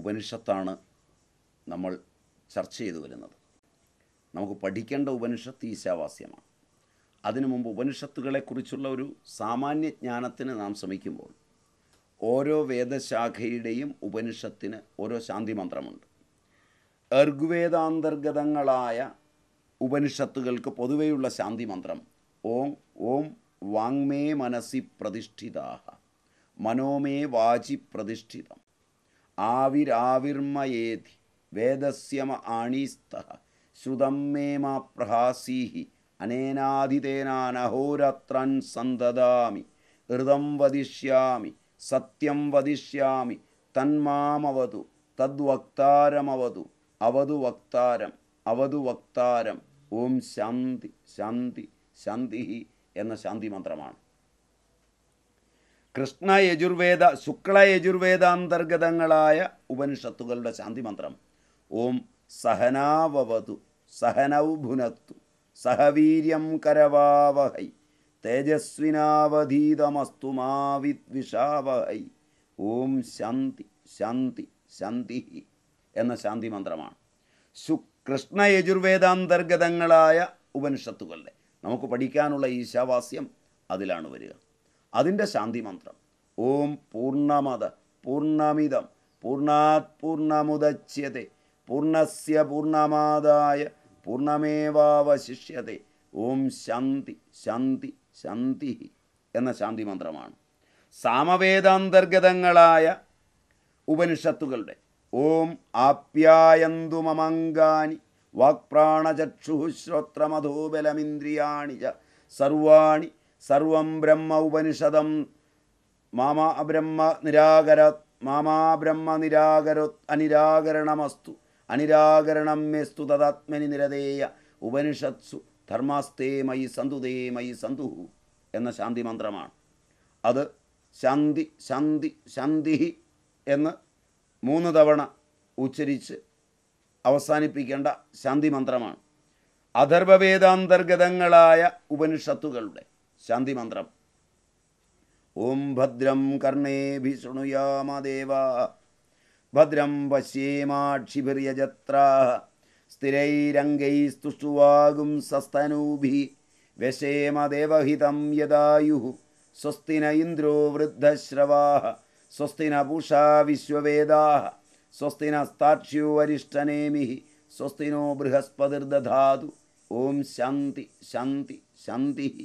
ഉപനിഷത്താണ് നമ്മൾ ചർച്ച ചെയ്തു വരുന്നത് നമുക്ക് പഠിക്കേണ്ട ഉപനിഷത്ത് ഈശാവാസ്യമാണ് അതിനു മുമ്പ് ഉപനിഷത്തുകളെക്കുറിച്ചുള്ള ഒരു സാമാന്യ ജ്ഞാനത്തിന് നാം ശ്രമിക്കുമ്പോൾ ഓരോ വേദശാഖയുടെയും ഉപനിഷത്തിന് ഓരോ ശാന്തി മന്ത്രമുണ്ട് ഋഗ്വേദാന്തർഗതങ്ങളായ ഉപനിഷത്തുകൾക്ക് പൊതുവെയുള്ള ശാന്തി മന്ത്രം ഓം ഓം വാങ്മേ മനസി പ്രതിഷ്ഠിതാഹ മനോമേ വാചി പ്രതിഷ്ഠിതം ആവിരാവിർമയേതി വേദസ്യമ ആണീസ്ത ശ്രുതം മേ മാ പ്രഹാസീഹി അനേനാധിതേനാനഹോരാത്രാൻ സന്തതാമി ഋതം വദിഷ്യാമി സത്യം വദിഷ്യാമി തന്മാമവതു തദ്വക്താരമവതു അവതു വക്താരം അവതു വക്താരം ഓം ശാന്തി ശാന്തി ശാന്തി എന്ന ശാന്തി മന്ത്രമാണ് കൃഷ്ണ യജുർവേദ ശുക്ല ഉപനിഷത്തുകളുടെ ശാന്തിമന്ത്രം ഓം സഹനാവവതു സഹനൗഭുനത്തു സഹവീര്യം കരവാവഹൈ തേജസ്വിനാവധീതമസ്തു മാ ഓം ശാന്തി ശാന്തി ശാന്തി എന്ന ശാന്തി മന്ത്രമാണ് ശു കൃഷ്ണ ഉപനിഷത്തുകളുടെ നമുക്ക് പഠിക്കാനുള്ള ഈശാവാസ്യം അതിലാണ് വരിക അതിൻ്റെ ശാന്തി മന്ത്രം ഓം പൂർണ്ണമത പൂർണ്ണമിതം പൂർണാത് പൂർണ്ണമുദച്യത്തെ പൂർണ്ണസ്യ പൂർണ്ണമാതായ പൂർണ്ണമേവാവശിഷ്യത്തെ ഓം ശാന്തി ശാന്തി ശാന്തി എന്ന ശാന്തി മന്ത്രമാണ് സാമവേദാന്തർഗതങ്ങളായ ഉപനിഷത്തുകളുടെ ഓം ആപ്യായന്തു മമംഗാനി വാക്പ്രാണചക്ഷുശ്രോത്രമധോബലമിന്ദ്രിയാണി ച സർവാണി സർവം ബ്രഹ്മ ഉപനിഷതം മാമാ ബ്രഹ്മ നിരാകര മാമാ ബ്രഹ്മ നിരാകര അനിരാകരണമസ്തു അനിരാകരണം മേസ്തു തദാത്മനി നിരതേയ ഉപനിഷത്സു ധർമാസ്തേ മയി സന്തുതേ മയി സന്തു എന്ന ശാന്തി മന്ത്രമാണ് അത് ശാന്തി ശാന്തി ശാന്തി എന്ന് മൂന്ന് തവണ ഉച്ചരിച്ച് അവസാനിപ്പിക്കേണ്ട ശാന്തി മന്ത്രമാണ് അധർവവേദാന്തർഗതങ്ങളായ ഉപനിഷത്തുകളുടെ शान्तिमन्त्रम् ॐ भद्रं कर्णेभिः शृणुयामदेवाः भद्रं पश्येमाक्षिभिर्यजत्राः स्थिरैरङ्गैस्तुष्टुवागुंसस्तनूभिः व्यशेमदेवहितं यदायुः स्वस्ति न इन्द्रो वृद्धश्रवाः स्वस्ति न पूषा विश्ववेदाः स्वस्ति नस्ताक्ष्यो वरिष्ठनेमिः स्वस्ति नो बृहस्पतिर्दधातु ॐ शान्ति शान्ति शान्तिः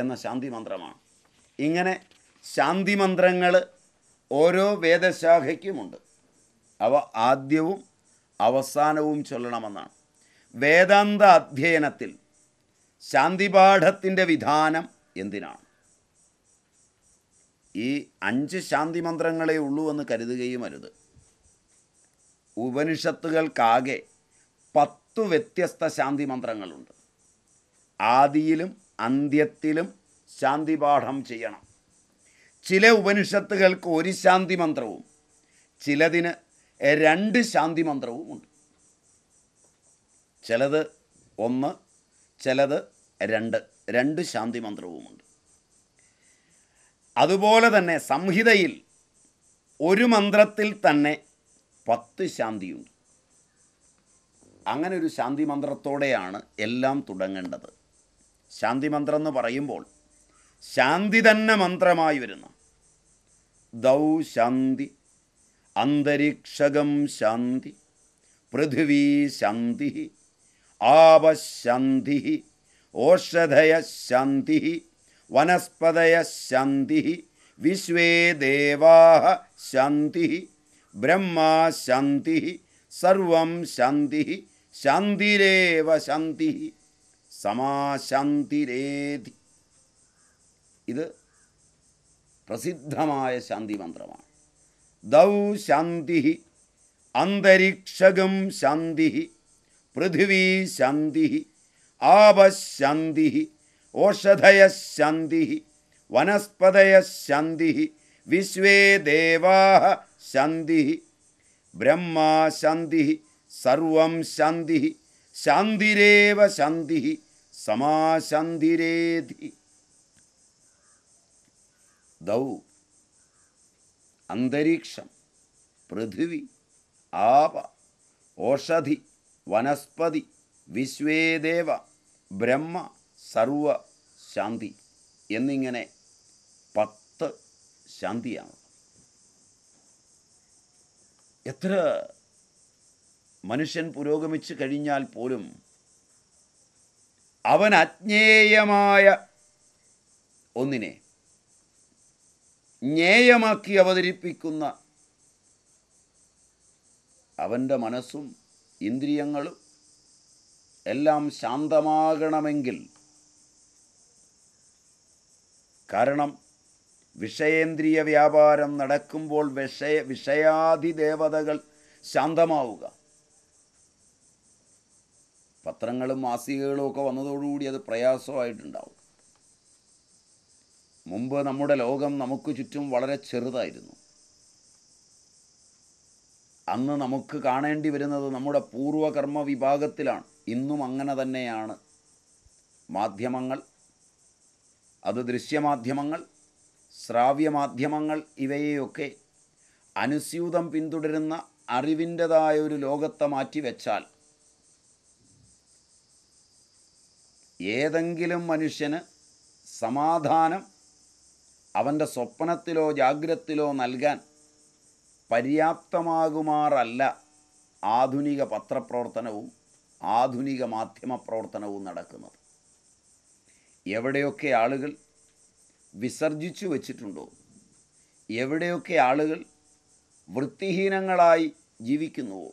എന്ന ശാന്തി മന്ത്രമാണ് ഇങ്ങനെ ശാന്തി മന്ത്രങ്ങൾ ഓരോ വേദശാഖയ്ക്കുമുണ്ട് അവ ആദ്യവും അവസാനവും ചൊല്ലണമെന്നാണ് വേദാന്ത അധ്യയനത്തിൽ ശാന്തിപാഠത്തിൻ്റെ വിധാനം എന്തിനാണ് ഈ അഞ്ച് ശാന്തി മന്ത്രങ്ങളേ ഉള്ളൂ എന്ന് കരുതുകയും അരുത് ഉപനിഷത്തുകൾക്കാകെ പത്തു വ്യത്യസ്ത ശാന്തി മന്ത്രങ്ങളുണ്ട് ആദിയിലും അന്ത്യത്തിലും ശാന്തിപാഠം ചെയ്യണം ചില ഉപനിഷത്തുകൾക്ക് ഒരു ശാന്തി മന്ത്രവും ചിലതിന് രണ്ട് ശാന്തി മന്ത്രവും ഉണ്ട് ചിലത് ഒന്ന് ചിലത് രണ്ട് രണ്ട് ശാന്തി മന്ത്രവുമുണ്ട് അതുപോലെ തന്നെ സംഹിതയിൽ ഒരു മന്ത്രത്തിൽ തന്നെ പത്ത് ശാന്തിയുണ്ട് അങ്ങനെ ഒരു ശാന്തി മന്ത്രത്തോടെയാണ് എല്ലാം തുടങ്ങേണ്ടത് ശാന്തി മന്ത്രം എന്ന് പറയുമ്പോൾ ശാന്തി തന്നെ മന്ത്രമായി വരുന്നു ദൗ ശാന്തി അന്തരീക്ഷകം ശാന്തി പൃഥിവീ ശാന്തി ശാന്തി വനസ്പതയ ശാന്തി വിശ്വേ ദേവാ ശാന്തി ശാന്തി സർവം ശാന്തി ശാന്തിരേവ ശാന്തി समाशान्तिरेधि इद् शान्तिमन्त्रमाण दौ शान्तिः अन्तरिक्षगं शान्तिः पृथिवी शान्तिः आवः सन्धिः ओषधयः शान्तिः वनस्पतयः शान्तिः विश्वे देवाः शान्तिः ब्रह्मा शान्तिः सर्वं शान्तिः शान्तिरेव शान्तिः സമാശാന്തിരേധി ദൗ അന്തരീക്ഷം പൃഥിവി ആപ ഓഷധി വനസ്പതി വിശ്വേദേവ ബ്രഹ്മ സർവ ശാന്തി എന്നിങ്ങനെ പത്ത് ശാന്തിയാണ് എത്ര മനുഷ്യൻ പുരോഗമിച്ചു കഴിഞ്ഞാൽ പോലും അവൻ അജ്ഞേയമായ ഒന്നിനെ ജ്ഞേയമാക്കി അവതരിപ്പിക്കുന്ന അവൻ്റെ മനസ്സും ഇന്ദ്രിയങ്ങളും എല്ലാം ശാന്തമാകണമെങ്കിൽ കാരണം വിഷയേന്ദ്രിയ വ്യാപാരം നടക്കുമ്പോൾ വിഷയ വിഷയാധിദേവതകൾ ശാന്തമാവുക പത്രങ്ങളും മാസികകളും ഒക്കെ വന്നതോടുകൂടി അത് പ്രയാസമായിട്ടുണ്ടാവും മുമ്പ് നമ്മുടെ ലോകം നമുക്ക് ചുറ്റും വളരെ ചെറുതായിരുന്നു അന്ന് നമുക്ക് കാണേണ്ടി വരുന്നത് നമ്മുടെ പൂർവകർമ്മ വിഭാഗത്തിലാണ് ഇന്നും അങ്ങനെ തന്നെയാണ് മാധ്യമങ്ങൾ അത് ദൃശ്യമാധ്യമങ്ങൾ ശ്രാവ്യമാധ്യമങ്ങൾ ഇവയെയൊക്കെ അനുസ്യൂതം പിന്തുടരുന്ന അറിവിൻ്റെതായൊരു ഒരു ലോകത്തെ മാറ്റിവെച്ചാൽ ഏതെങ്കിലും മനുഷ്യന് സമാധാനം അവൻ്റെ സ്വപ്നത്തിലോ ജാഗ്രത്തിലോ നൽകാൻ പര്യാപ്തമാകുമാറല്ല ആധുനിക പത്രപ്രവർത്തനവും ആധുനിക മാധ്യമ പ്രവർത്തനവും നടക്കുന്നത് എവിടെയൊക്കെ ആളുകൾ വിസർജിച്ചു വച്ചിട്ടുണ്ടോ എവിടെയൊക്കെ ആളുകൾ വൃത്തിഹീനങ്ങളായി ജീവിക്കുന്നുവോ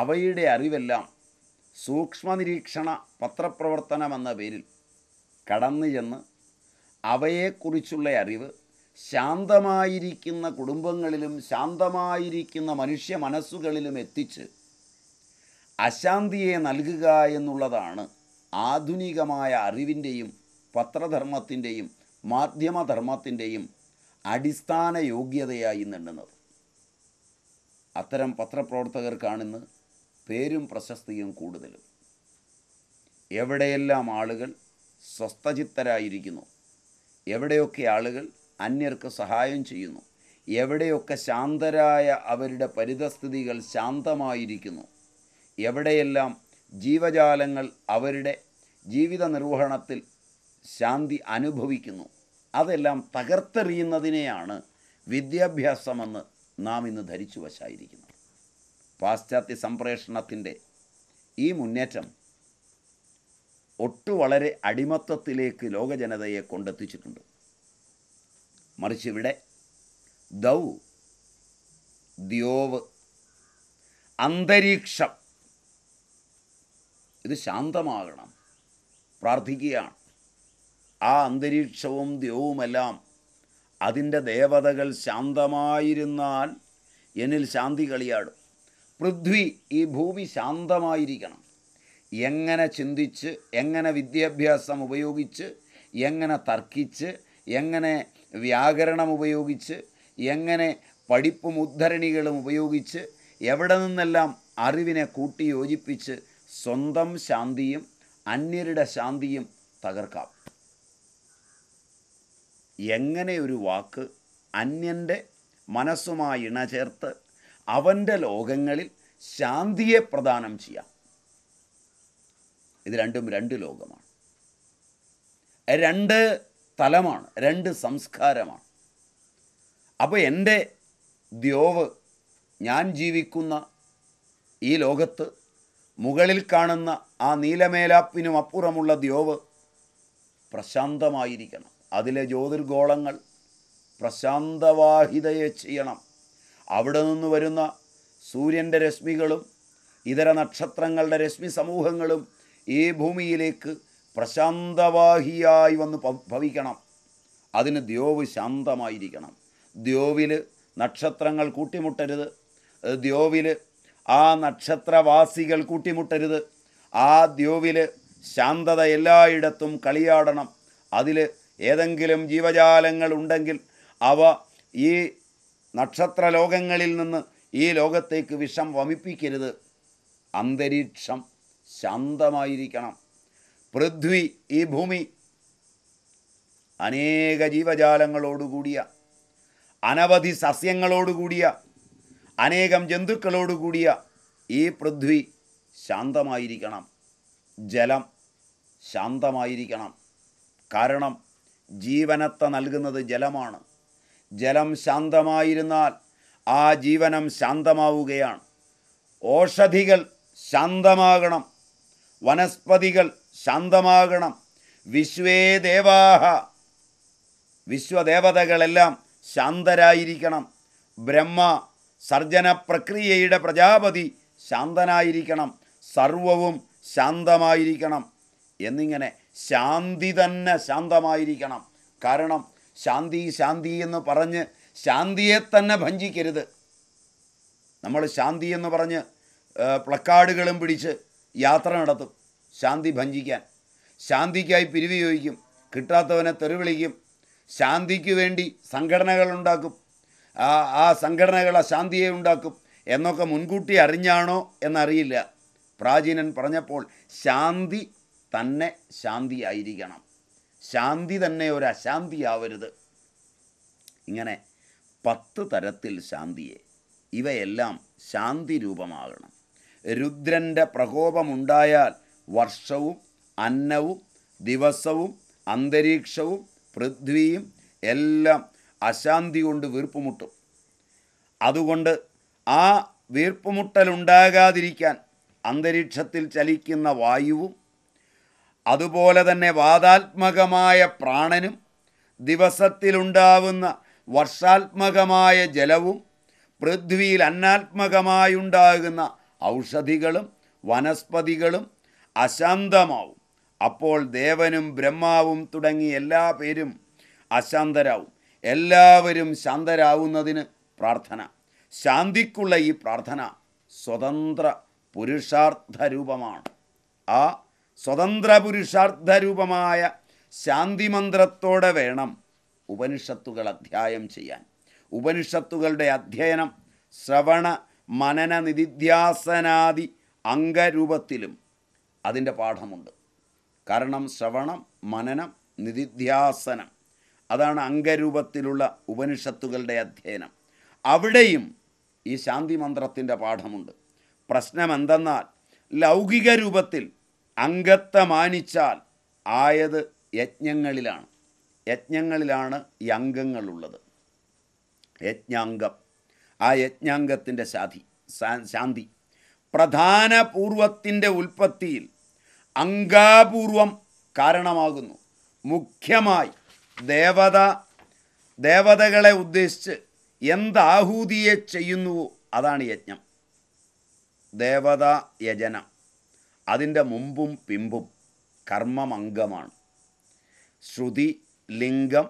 അവയുടെ അറിവെല്ലാം സൂക്ഷ്മനിരീക്ഷണ പത്രപ്രവർത്തനമെന്ന പേരിൽ കടന്നു ചെന്ന് അവയെക്കുറിച്ചുള്ള അറിവ് ശാന്തമായിരിക്കുന്ന കുടുംബങ്ങളിലും ശാന്തമായിരിക്കുന്ന മനുഷ്യ മനസ്സുകളിലും എത്തിച്ച് അശാന്തിയെ നൽകുക എന്നുള്ളതാണ് ആധുനികമായ അറിവിൻ്റെയും പത്രധർമ്മത്തിൻ്റെയും മാധ്യമധർമ്മത്തിൻ്റെയും അടിസ്ഥാന യോഗ്യതയായി നിന്നുന്നത് അത്തരം പത്രപ്രവർത്തകർക്കാണിന്ന് പേരും പ്രശസ്തിയും കൂടുതലും എവിടെയെല്ലാം ആളുകൾ സ്വസ്ഥചിത്തരായിരിക്കുന്നു എവിടെയൊക്കെ ആളുകൾ അന്യർക്ക് സഹായം ചെയ്യുന്നു എവിടെയൊക്കെ ശാന്തരായ അവരുടെ പരിതസ്ഥിതികൾ ശാന്തമായിരിക്കുന്നു എവിടെയെല്ലാം ജീവജാലങ്ങൾ അവരുടെ ജീവിത നിർവഹണത്തിൽ ശാന്തി അനുഭവിക്കുന്നു അതെല്ലാം തകർത്തെറിയുന്നതിനെയാണ് വിദ്യാഭ്യാസമെന്ന് നാം ഇന്ന് ധരിച്ചു വശായിരിക്കുന്നത് പാശ്ചാത്യ സംപ്രേഷണത്തിൻ്റെ ഈ മുന്നേറ്റം ഒട്ടു വളരെ അടിമത്തത്തിലേക്ക് ലോകജനതയെ കൊണ്ടെത്തിച്ചിട്ടുണ്ട് മറിച്ച് ഇവിടെ ദൗ ദ്യോവ് അന്തരീക്ഷം ഇത് ശാന്തമാകണം പ്രാർത്ഥിക്കുകയാണ് ആ അന്തരീക്ഷവും ദ്യവുമെല്ലാം അതിൻ്റെ ദേവതകൾ ശാന്തമായിരുന്നാൽ എന്നിൽ ശാന്തി കളിയാടും പൃഥ്വി ഈ ഭൂമി ശാന്തമായിരിക്കണം എങ്ങനെ ചിന്തിച്ച് എങ്ങനെ വിദ്യാഭ്യാസം ഉപയോഗിച്ച് എങ്ങനെ തർക്കിച്ച് എങ്ങനെ വ്യാകരണം ഉപയോഗിച്ച് എങ്ങനെ പഠിപ്പും ഉദ്ധരണികളും ഉപയോഗിച്ച് എവിടെ നിന്നെല്ലാം അറിവിനെ കൂട്ടി യോജിപ്പിച്ച് സ്വന്തം ശാന്തിയും അന്യരുടെ ശാന്തിയും തകർക്കാം എങ്ങനെ ഒരു വാക്ക് അന്യൻ്റെ മനസ്സുമായി ഇണചേർത്ത് അവൻ്റെ ലോകങ്ങളിൽ ശാന്തിയെ പ്രദാനം ചെയ്യാം ഇത് രണ്ടും രണ്ട് ലോകമാണ് രണ്ട് തലമാണ് രണ്ട് സംസ്കാരമാണ് അപ്പോൾ എൻ്റെ ദ്യോവ് ഞാൻ ജീവിക്കുന്ന ഈ ലോകത്ത് മുകളിൽ കാണുന്ന ആ നീലമേലാപ്പിനും അപ്പുറമുള്ള ദ്യോവ് പ്രശാന്തമായിരിക്കണം അതിലെ ജ്യോതിർഗോളങ്ങൾ പ്രശാന്തവാഹിതയെ ചെയ്യണം അവിടെ നിന്ന് വരുന്ന സൂര്യൻ്റെ രശ്മികളും ഇതര നക്ഷത്രങ്ങളുടെ രശ്മി സമൂഹങ്ങളും ഈ ഭൂമിയിലേക്ക് പ്രശാന്തവാഹിയായി വന്ന് ഭവിക്കണം അതിന് ദ്യോവ് ശാന്തമായിരിക്കണം ദ്യോവിൽ നക്ഷത്രങ്ങൾ കൂട്ടിമുട്ടരുത് ദ്യോവിൽ ആ നക്ഷത്രവാസികൾ കൂട്ടിമുട്ടരുത് ആ ദ്യോവിൽ ശാന്തത എല്ലായിടത്തും കളിയാടണം അതിൽ ഏതെങ്കിലും ജീവജാലങ്ങൾ ഉണ്ടെങ്കിൽ അവ ഈ നക്ഷത്ര ലോകങ്ങളിൽ നിന്ന് ഈ ലോകത്തേക്ക് വിഷം വമിപ്പിക്കരുത് അന്തരീക്ഷം ശാന്തമായിരിക്കണം പൃഥ്വി ഈ ഭൂമി അനേക ജീവജാലങ്ങളോടുകൂടിയ അനവധി സസ്യങ്ങളോടുകൂടിയ അനേകം ജന്തുക്കളോടുകൂടിയ ഈ പൃഥ്വി ശാന്തമായിരിക്കണം ജലം ശാന്തമായിരിക്കണം കാരണം ജീവനത്തെ നൽകുന്നത് ജലമാണ് ജലം ശാന്തമായിരുന്നാൽ ആ ജീവനം ശാന്തമാവുകയാണ് ഓഷധികൾ ശാന്തമാകണം വനസ്പതികൾ ശാന്തമാകണം വിശ്വേ ദേവാഹ വിശ്വദേവതകളെല്ലാം ശാന്തരായിരിക്കണം ബ്രഹ്മ സർജന പ്രക്രിയയുടെ പ്രജാപതി ശാന്തനായിരിക്കണം സർവവും ശാന്തമായിരിക്കണം എന്നിങ്ങനെ ശാന്തി തന്നെ ശാന്തമായിരിക്കണം കാരണം ശാന്തി ശാന്തി എന്ന് പറഞ്ഞ് ശാന്തിയെ തന്നെ ഭഞ്ചിക്കരുത് നമ്മൾ ശാന്തി എന്ന് പറഞ്ഞ് പ്ലക്കാർഡുകളും പിടിച്ച് യാത്ര നടത്തും ശാന്തി ഭഞ്ചിക്കാൻ ശാന്തിക്കായി പിരിവി ചോദിക്കും കിട്ടാത്തവനെ തെറിവിളിക്കും ശാന്തിക്ക് വേണ്ടി സംഘടനകൾ ഉണ്ടാക്കും ആ ആ സംഘടനകൾ ആ ശാന്തിയെ ഉണ്ടാക്കും എന്നൊക്കെ മുൻകൂട്ടി അറിഞ്ഞാണോ എന്നറിയില്ല പ്രാചീനൻ പറഞ്ഞപ്പോൾ ശാന്തി തന്നെ ശാന്തിയായിരിക്കണം ശാന്തി തന്നെ ഒരു അശാന്തിയാവരുത് ഇങ്ങനെ പത്ത് തരത്തിൽ ശാന്തിയെ ഇവയെല്ലാം ശാന്തി രൂപമാകണം രുദ്രൻ്റെ പ്രകോപമുണ്ടായാൽ വർഷവും അന്നവും ദിവസവും അന്തരീക്ഷവും പൃഥ്വിയും എല്ലാം അശാന്തി കൊണ്ട് വീർപ്പുമുട്ടും അതുകൊണ്ട് ആ വീർപ്പുമുട്ടലുണ്ടാകാതിരിക്കാൻ അന്തരീക്ഷത്തിൽ ചലിക്കുന്ന വായുവും അതുപോലെ തന്നെ വാദാത്മകമായ പ്രാണനും ദിവസത്തിലുണ്ടാവുന്ന വർഷാത്മകമായ ജലവും പൃഥ്വിയിൽ അന്നാത്മകമായുണ്ടാകുന്ന ഔഷധികളും വനസ്പതികളും അശാന്തമാവും അപ്പോൾ ദേവനും ബ്രഹ്മാവും തുടങ്ങി എല്ലാ പേരും അശാന്തരാവും എല്ലാവരും ശാന്തരാവുന്നതിന് പ്രാർത്ഥന ശാന്തിക്കുള്ള ഈ പ്രാർത്ഥന സ്വതന്ത്ര പുരുഷാർത്ഥ രൂപമാണ് ആ സ്വതന്ത്ര പുരുഷാർത്ഥരൂപമായ ശാന്തിമന്ത്രത്തോടെ വേണം ഉപനിഷത്തുകൾ അധ്യായം ചെയ്യാൻ ഉപനിഷത്തുകളുടെ അധ്യയനം ശ്രവണ മനന നിധിധ്യാസനാദി അംഗരൂപത്തിലും അതിൻ്റെ പാഠമുണ്ട് കാരണം ശ്രവണം മനനം നിധിധ്യാസനം അതാണ് അംഗരൂപത്തിലുള്ള ഉപനിഷത്തുകളുടെ അധ്യയനം അവിടെയും ഈ ശാന്തിമന്ത്രത്തിൻ്റെ പാഠമുണ്ട് പ്രശ്നമെന്തെന്നാൽ എന്തെന്നാൽ ലൗകിക രൂപത്തിൽ അംഗത്വമാനിച്ചാൽ ആയത് യജ്ഞങ്ങളിലാണ് യജ്ഞങ്ങളിലാണ് ഈ അംഗങ്ങളുള്ളത് യജ്ഞാംഗം ആ യജ്ഞാംഗത്തിൻ്റെ ശാതി ശാന്തി പ്രധാന പൂർവത്തിൻ്റെ ഉൽപ്പത്തിയിൽ അംഗാപൂർവം കാരണമാകുന്നു മുഖ്യമായി ദേവത ദേവതകളെ ഉദ്ദേശിച്ച് എന്താഹൂതിയെ ചെയ്യുന്നുവോ അതാണ് യജ്ഞം ദേവതാ യജനം അതിൻ്റെ മുമ്പും പിമ്പും കർമ്മമംഗമാണ് ശ്രുതി ലിംഗം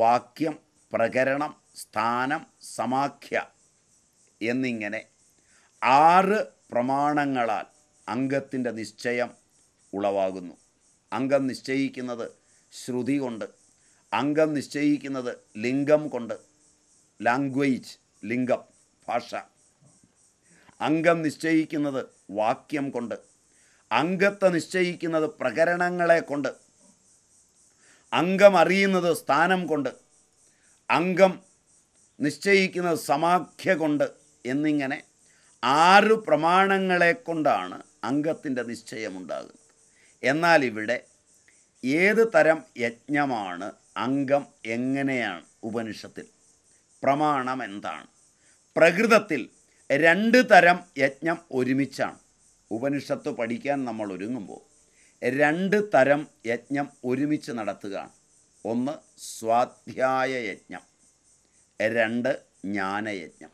വാക്യം പ്രകരണം സ്ഥാനം സമാഖ്യ എന്നിങ്ങനെ ആറ് പ്രമാണങ്ങളാൽ അംഗത്തിൻ്റെ നിശ്ചയം ഉളവാകുന്നു അംഗം നിശ്ചയിക്കുന്നത് ശ്രുതി കൊണ്ട് അംഗം നിശ്ചയിക്കുന്നത് ലിംഗം കൊണ്ട് ലാംഗ്വേജ് ലിംഗം ഭാഷ അംഗം നിശ്ചയിക്കുന്നത് വാക്യം കൊണ്ട് അംഗത്തെ നിശ്ചയിക്കുന്നത് പ്രകരണങ്ങളെ കൊണ്ട് അംഗം അറിയുന്നത് സ്ഥാനം കൊണ്ട് അംഗം നിശ്ചയിക്കുന്നത് സമാഖ്യ കൊണ്ട് എന്നിങ്ങനെ ആറ് പ്രമാണങ്ങളെ കൊണ്ടാണ് അംഗത്തിൻ്റെ നിശ്ചയമുണ്ടാകുന്നത് എന്നാൽ ഇവിടെ ഏത് തരം യജ്ഞമാണ് അംഗം എങ്ങനെയാണ് ഉപനിഷത്തിൽ പ്രമാണം എന്താണ് പ്രകൃതത്തിൽ രണ്ട് തരം യജ്ഞം ഒരുമിച്ചാണ് ഉപനിഷത്ത് പഠിക്കാൻ നമ്മൾ ഒരുങ്ങുമ്പോൾ രണ്ട് തരം യജ്ഞം ഒരുമിച്ച് നടത്തുകയാണ് ഒന്ന് സ്വാധ്യായ യജ്ഞം രണ്ട് ജ്ഞാനയജ്ഞം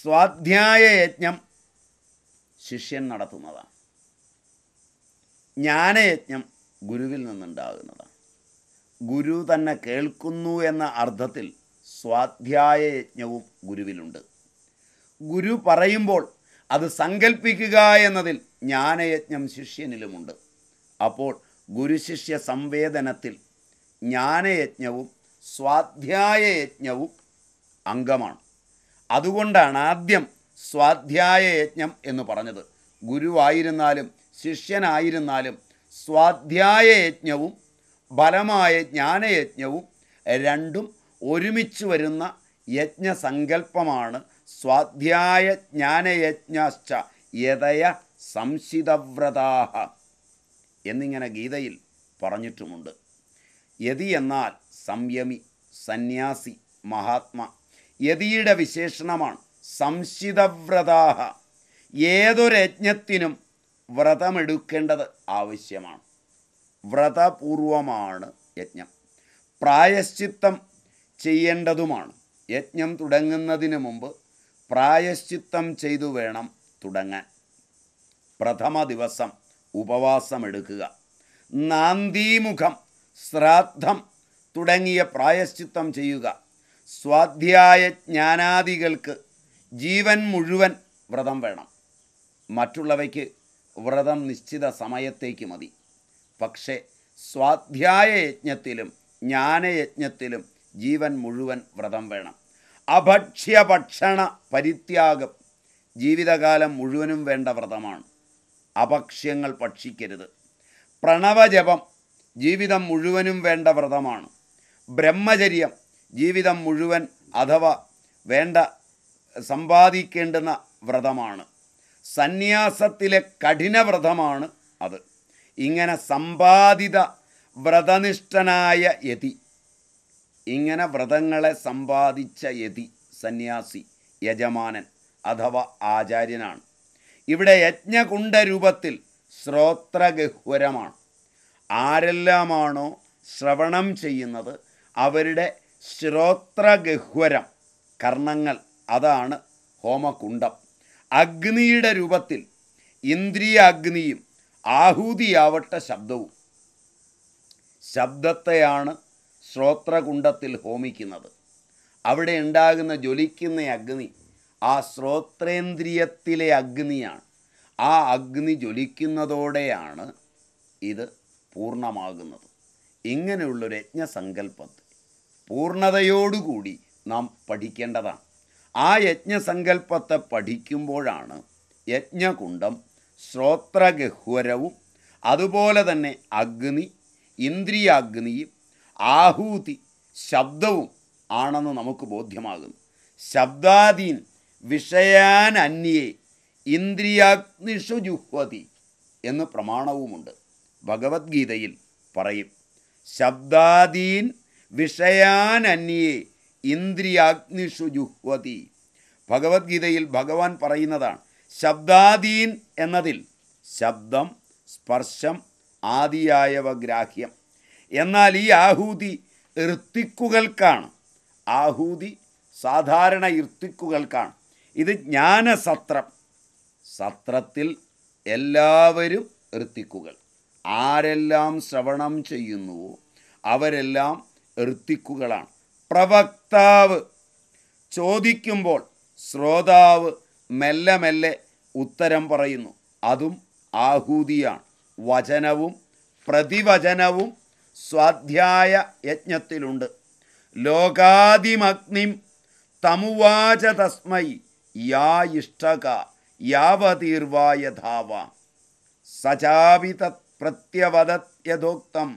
സ്വാധ്യായ യജ്ഞം ശിഷ്യൻ നടത്തുന്നതാണ് ജ്ഞാനയജ്ഞം ഗുരുവിൽ നിന്നുണ്ടാകുന്നതാണ് ഗുരു തന്നെ കേൾക്കുന്നു എന്ന അർത്ഥത്തിൽ സ്വാധ്യായ യജ്ഞവും ഗുരുവിലുണ്ട് ഗുരു പറയുമ്പോൾ അത് സങ്കല്പിക്കുക എന്നതിൽ ജ്ഞാനയജ്ഞം ശിഷ്യനിലുമുണ്ട് അപ്പോൾ ഗുരുശിഷ്യ സംവേദനത്തിൽ ജ്ഞാനയജ്ഞവും യജ്ഞവും അംഗമാണ് അതുകൊണ്ടാണ് ആദ്യം സ്വാധ്യായ യജ്ഞം എന്ന് പറഞ്ഞത് ഗുരുവായിരുന്നാലും ശിഷ്യനായിരുന്നാലും യജ്ഞവും ബലമായ ജ്ഞാനയജ്ഞവും രണ്ടും ഒരുമിച്ച് വരുന്ന യജ്ഞസങ്കല്പമാണ് സ്വാധ്യായ ജ്ഞാനയജ്ഞാശ്ച യതയ സംശിതവ്രതാഹ എന്നിങ്ങനെ ഗീതയിൽ പറഞ്ഞിട്ടുമുണ്ട് യതി എന്നാൽ സംയമി സന്യാസി മഹാത്മാ യതിയുടെ വിശേഷണമാണ് സംശിതവ്രതാഹ ഏതൊരു യജ്ഞത്തിനും വ്രതമെടുക്കേണ്ടത് ആവശ്യമാണ് വ്രതപൂർവമാണ് യജ്ഞം പ്രായശ്ചിത്തം ചെയ്യേണ്ടതുമാണ് യജ്ഞം തുടങ്ങുന്നതിന് മുമ്പ് പ്രായശ്ചിത്തം ചെയ്തു വേണം തുടങ്ങാൻ പ്രഥമ ദിവസം ഉപവാസമെടുക്കുക നാന്ദീമുഖം ശ്രാദ്ധം തുടങ്ങിയ പ്രായശ്ചിത്തം ചെയ്യുക സ്വാധ്യായ ജ്ഞാനാദികൾക്ക് ജീവൻ മുഴുവൻ വ്രതം വേണം മറ്റുള്ളവയ്ക്ക് വ്രതം നിശ്ചിത സമയത്തേക്ക് മതി പക്ഷേ സ്വാധ്യായ യജ്ഞത്തിലും ജ്ഞാനയജ്ഞത്തിലും ജീവൻ മുഴുവൻ വ്രതം വേണം അഭക്ഷ്യഭക്ഷണ പരിത്യാഗം ജീവിതകാലം മുഴുവനും വേണ്ട വ്രതമാണ് അഭക്ഷ്യങ്ങൾ ഭക്ഷിക്കരുത് പ്രണവജപം ജീവിതം മുഴുവനും വേണ്ട വ്രതമാണ് ബ്രഹ്മചര്യം ജീവിതം മുഴുവൻ അഥവാ വേണ്ട സമ്പാദിക്കേണ്ടുന്ന വ്രതമാണ് സന്യാസത്തിലെ കഠിനവ്രതമാണ് അത് ഇങ്ങനെ സമ്പാദിത വ്രതനിഷ്ഠനായ യതി ഇങ്ങനെ വ്രതങ്ങളെ സമ്പാദിച്ച യതി സന്യാസി യജമാനൻ അഥവാ ആചാര്യനാണ് ഇവിടെ യജ്ഞകുണ്ട രൂപത്തിൽ ശ്രോത്രഗഹ്വരമാണ് ആരെല്ലാമാണോ ശ്രവണം ചെയ്യുന്നത് അവരുടെ ശ്രോത്രഗഹ്വരം കർണങ്ങൾ അതാണ് ഹോമകുണ്ടം അഗ്നിയുടെ രൂപത്തിൽ ഇന്ദ്രിയ അഗ്നിയും ആഹൂതിയാവട്ട ശബ്ദവും ശബ്ദത്തെയാണ് ശ്രോത്രകുണ്ടത്തിൽ ഹോമിക്കുന്നത് അവിടെ ഉണ്ടാകുന്ന ജ്വലിക്കുന്ന അഗ്നി ആ ശ്രോത്രേന്ദ്രിയത്തിലെ അഗ്നിയാണ് ആ അഗ്നി ജ്വലിക്കുന്നതോടെയാണ് ഇത് പൂർണ്ണമാകുന്നത് ഇങ്ങനെയുള്ളൊരു യജ്ഞസങ്കല്പത്തെ പൂർണ്ണതയോടുകൂടി നാം പഠിക്കേണ്ടതാണ് ആ യജ്ഞസങ്കല്പത്തെ പഠിക്കുമ്പോഴാണ് യജ്ഞകുണ്ടം ശ്രോത്രഗഹ്വരവും അതുപോലെ തന്നെ അഗ്നി ഇന്ദ്രിയാഗ്നിയും ആഹൂതി ശബ്ദവും ആണെന്ന് നമുക്ക് ബോധ്യമാകുന്നു ശബ്ദാദീൻ വിഷയാൻ അന്യേ ഇന്ദ്രിയാഗ്നിഷു ജുഹ്വതി എന്ന് പ്രമാണവുമുണ്ട് ഭഗവത്ഗീതയിൽ പറയും ശബ്ദാദീൻ വിഷയാൻ അന്യേ ഇന്ദ്രിയാഗ്നിഷു ജുഹ്വതി ഭഗവത്ഗീതയിൽ ഭഗവാൻ പറയുന്നതാണ് ശബ്ദാദീൻ എന്നതിൽ ശബ്ദം സ്പർശം ആദിയായവ ഗ്രാഹ്യം എന്നാൽ ഈ ആഹൂതി ഋത്തിക്കുകൾക്കാണ് ആഹൂതി സാധാരണ ഇർത്തിക്കുകൾക്കാണ് ഇത് ജ്ഞാനസത്രം സത്രത്തിൽ എല്ലാവരും ഋത്തിക്കുകൾ ആരെല്ലാം ശ്രവണം ചെയ്യുന്നുവോ അവരെല്ലാം ഋത്തിക്കുകളാണ് പ്രവക്താവ് ചോദിക്കുമ്പോൾ ശ്രോതാവ് മെല്ലെ മെല്ലെ ഉത്തരം പറയുന്നു അതും ആഹൂതിയാണ് വചനവും പ്രതിവചനവും സ്വാധ്യായ യജ്ഞത്തിലുണ്ട് ലോകാദിമഗ്നിം തമുവാച തസ്മൈ യാ ഇഷ്ടക യാവതീർവായ ധാവ സചാപി തത് പ്രത്യവദത് യഥോക്തം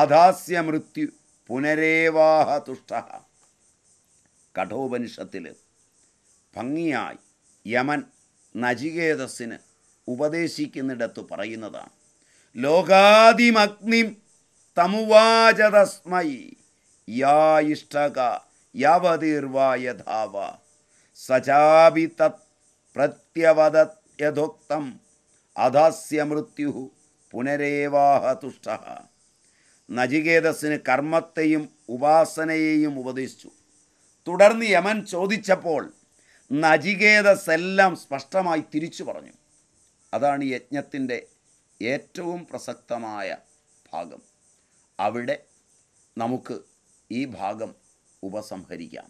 അധാസ്യ മൃത്യു പുനരേവാഹ തുഷ്ട കഠോപനിഷത്തിൽ ഭംഗിയായി യമൻ നചികേതസ്സിന് ഉപദേശിക്കുന്നിടത്ത് പറയുന്നതാണ് ലോകാദിമഗ്നിം തമുവാചതസ്മൈ യാ ഇഷ്ടക യവതീർവായധാവ സചാപി തത് പ്രത്യവദത് യഥോക്തം അധാസ്യ മൃത്യു പുനരേവാഹ തുഷ്ട നജികേതസ്സിന് കർമ്മത്തെയും ഉപാസനയെയും ഉപദേശിച്ചു തുടർന്ന് യമൻ ചോദിച്ചപ്പോൾ നജികേതസ് എല്ലാം സ്പഷ്ടമായി തിരിച്ചു പറഞ്ഞു അതാണ് യജ്ഞത്തിൻ്റെ ഏറ്റവും പ്രസക്തമായ ഭാഗം അവിടെ നമുക്ക് ഈ ഭാഗം ഉപസംഹരിക്കാം